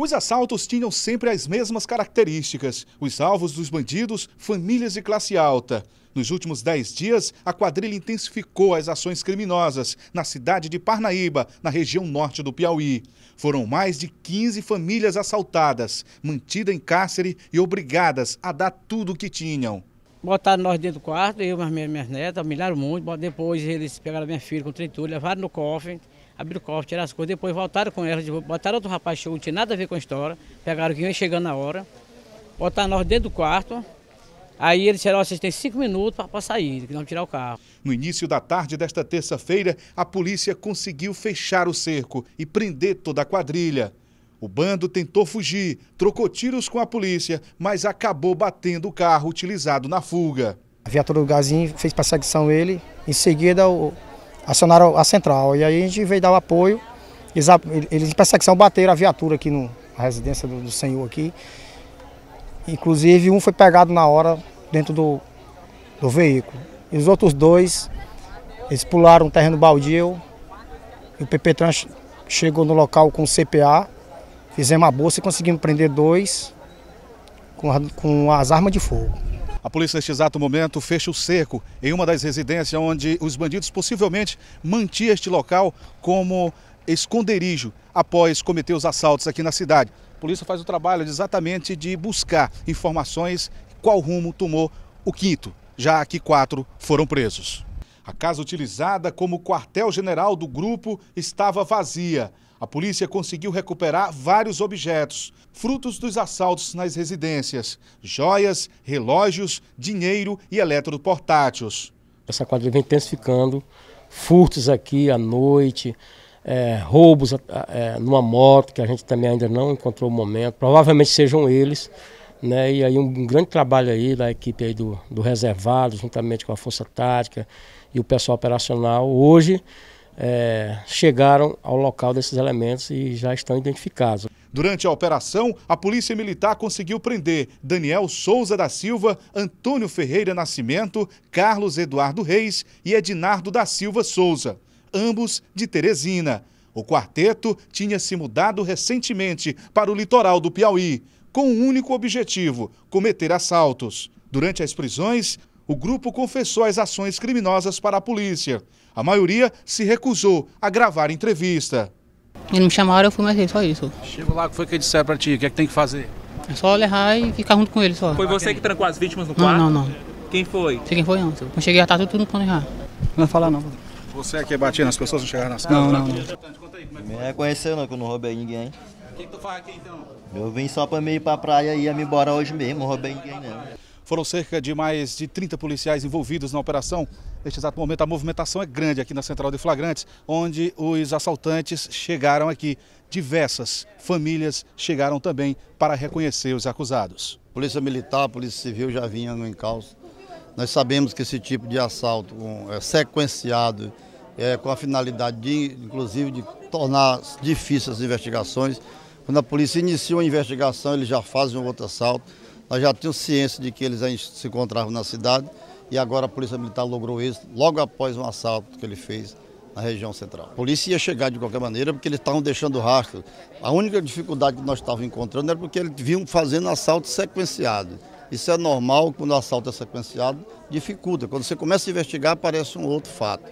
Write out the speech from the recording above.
Os assaltos tinham sempre as mesmas características: os alvos dos bandidos, famílias de classe alta. Nos últimos 10 dias, a quadrilha intensificou as ações criminosas na cidade de Parnaíba, na região norte do Piauí. Foram mais de 15 famílias assaltadas, mantidas em cárcere e obrigadas a dar tudo o que tinham. Botaram nós dentro do quarto, eu e minhas, minhas netas, humilharam muito. Depois eles pegaram minha filha com o tritura, levaram no cofre abriram o cofre, tiraram as coisas, depois voltaram com elas, botaram outro rapaz que não tinha nada a ver com a história, pegaram quem ia chegando na hora, botaram nós dentro do quarto, Aí eles disseram, vocês têm cinco minutos para sair, que não tirar o carro. No início da tarde desta terça-feira, a polícia conseguiu fechar o cerco e prender toda a quadrilha. O bando tentou fugir, trocou tiros com a polícia, mas acabou batendo o carro utilizado na fuga. A viatura do Gazinho fez perseguição a ele, em seguida o, acionaram a central. E aí a gente veio dar o apoio. Eles, eles em perseguição bateram a viatura aqui no, na residência do, do senhor aqui. Inclusive um foi pegado na hora dentro do, do veículo. E os outros dois, eles pularam um terreno baldio. E o PP Trans chegou no local com o CPA. Fizemos a bolsa e conseguimos prender dois com, com as armas de fogo. A polícia, neste exato momento, fecha o cerco em uma das residências onde os bandidos possivelmente mantinham este local como esconderijo após cometer os assaltos aqui na cidade. A polícia faz o trabalho exatamente de buscar informações qual rumo tomou o quinto, já que quatro foram presos. A casa utilizada como quartel-general do grupo estava vazia. A polícia conseguiu recuperar vários objetos, frutos dos assaltos nas residências: joias, relógios, dinheiro e eletroportáteis. Essa quadrilha vem intensificando furtos aqui à noite, é, roubos é, numa moto, que a gente também ainda não encontrou o momento. Provavelmente sejam eles. Né? E aí um grande trabalho aí da equipe aí do, do reservado, juntamente com a Força Tática e o pessoal operacional. Hoje é, chegaram ao local desses elementos e já estão identificados. Durante a operação, a Polícia Militar conseguiu prender Daniel Souza da Silva, Antônio Ferreira Nascimento, Carlos Eduardo Reis e Edinardo da Silva Souza, ambos de Teresina. O quarteto tinha se mudado recentemente para o litoral do Piauí, com o um único objetivo: cometer assaltos. Durante as prisões, o grupo confessou as ações criminosas para a polícia. A maioria se recusou a gravar entrevista. Eles me chamaram, eu fui mais ele, é só isso. Chegou lá, o que foi que disseram para ti? O que é que tem que fazer? É só levar e ficar junto com ele só. Foi você que trancou as vítimas no quarto? Não, não, não. Quem foi? sei quem foi não. Quando cheguei já tá tudo, tudo no errar. Não vai falar não. Você é que batia nas pessoas, não chegar nas casas? Não, não, né? não. Me reconheceu não, que eu não roubei ninguém. O que, tu faz aqui então? Eu vim só para me ir a praia e ia me embora hoje mesmo, não roubei ninguém não. Foram cerca de mais de 30 policiais envolvidos na operação. Neste exato momento, a movimentação é grande aqui na Central de Flagrantes, onde os assaltantes chegaram aqui. Diversas famílias chegaram também para reconhecer os acusados. Polícia Militar, Polícia Civil já vinha no encalço. Nós sabemos que esse tipo de assalto é sequenciado, é, com a finalidade, de, inclusive, de tornar difíceis as investigações. Quando a polícia inicia uma investigação, eles já fazem um outro assalto. Nós já tínhamos ciência de que eles se encontravam na cidade e agora a Polícia Militar logrou isso logo após um assalto que ele fez na região central. A polícia ia chegar de qualquer maneira porque eles estavam deixando rastro. A única dificuldade que nós estávamos encontrando era porque eles vinham fazendo assalto sequenciado. Isso é normal, quando o assalto é sequenciado, dificulta. Quando você começa a investigar, aparece um outro fato.